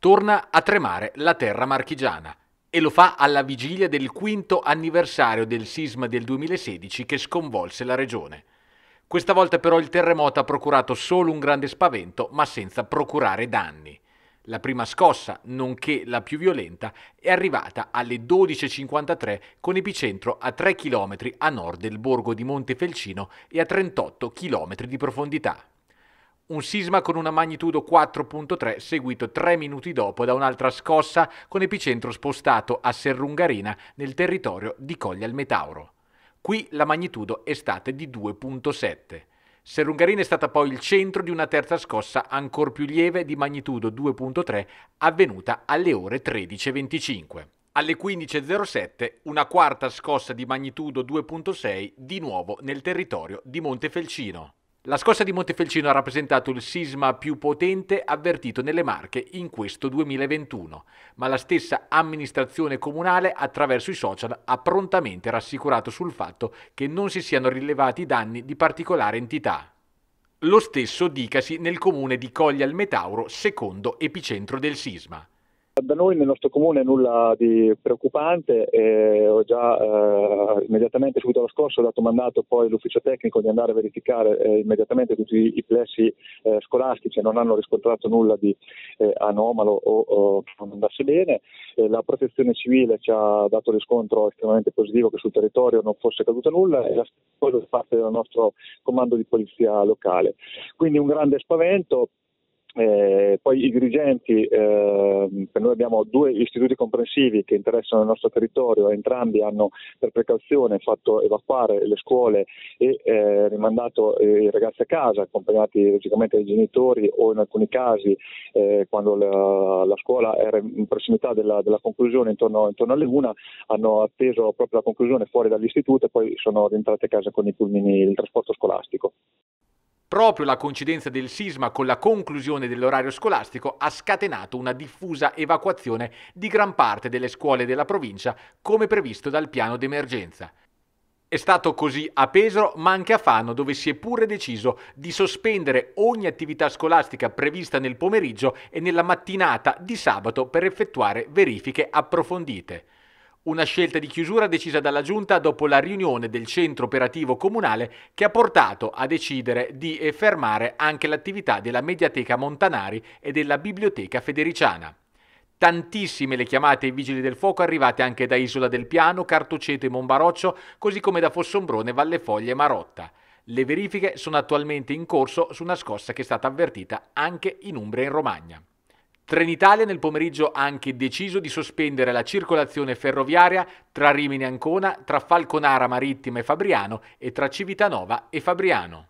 torna a tremare la terra marchigiana e lo fa alla vigilia del quinto anniversario del sisma del 2016 che sconvolse la regione. Questa volta però il terremoto ha procurato solo un grande spavento, ma senza procurare danni. La prima scossa, nonché la più violenta, è arrivata alle 12.53 con epicentro a 3 km a nord del borgo di Montefelcino e a 38 km di profondità un sisma con una magnitudo 4.3 seguito tre minuti dopo da un'altra scossa con epicentro spostato a Serrungarina nel territorio di Coglia al Metauro. Qui la magnitudo è stata di 2.7. Serrungarina è stata poi il centro di una terza scossa ancor più lieve di magnitudo 2.3 avvenuta alle ore 13.25. Alle 15.07 una quarta scossa di magnitudo 2.6 di nuovo nel territorio di Montefelcino. La scossa di Montefelcino ha rappresentato il sisma più potente avvertito nelle Marche in questo 2021, ma la stessa amministrazione comunale attraverso i social ha prontamente rassicurato sul fatto che non si siano rilevati danni di particolare entità. Lo stesso dicasi nel comune di Coglia al Metauro, secondo epicentro del sisma. Cioè, da noi nel nostro comune nulla di preoccupante, ho già eh, immediatamente subito l'anno scorso ho dato mandato poi all'ufficio tecnico di andare a verificare eh, immediatamente tutti i, i plessi eh, scolastici, non hanno riscontrato nulla di eh, anomalo o, o, che non andasse bene, eh, la protezione civile ci ha dato riscontro estremamente positivo che sul territorio non fosse caduto nulla e la stessa cosa da parte del nostro comando di polizia locale. Quindi un grande spavento, eh, poi i dirigenti, eh, noi abbiamo due istituti comprensivi che interessano il nostro territorio, entrambi hanno per precauzione fatto evacuare le scuole e eh, rimandato eh, i ragazzi a casa, accompagnati logicamente dai genitori o in alcuni casi eh, quando la, la, scuola era in prossimità della, della conclusione, intorno, intorno, alle una, hanno atteso proprio la conclusione fuori dall'istituto e poi sono rientrati a casa con i pulmini, il trasporto scolastico. Proprio la coincidenza del sisma con la conclusione dell'orario scolastico ha scatenato una diffusa evacuazione di gran parte delle scuole della provincia, come previsto dal piano d'emergenza. È stato così a Pesaro, ma anche a Fano, dove si è pure deciso di sospendere ogni attività scolastica prevista nel pomeriggio e nella mattinata di sabato per effettuare verifiche approfondite. Una scelta di chiusura decisa dalla Giunta dopo la riunione del centro operativo comunale che ha portato a decidere di eh, fermare anche l'attività della Mediateca Montanari e della Biblioteca Federiciana. Tantissime le chiamate ai vigili del fuoco arrivate anche da Isola del Piano, Cartoceto e Monbaroccio, così come da Fossombrone, Vallefoglia e Marotta. Le verifiche sono attualmente in corso su una scossa che è stata avvertita anche in Umbria e in Romagna. Trenitalia nel pomeriggio ha anche deciso di sospendere la circolazione ferroviaria tra Rimini Ancona, tra Falconara Marittima e Fabriano e tra Civitanova e Fabriano.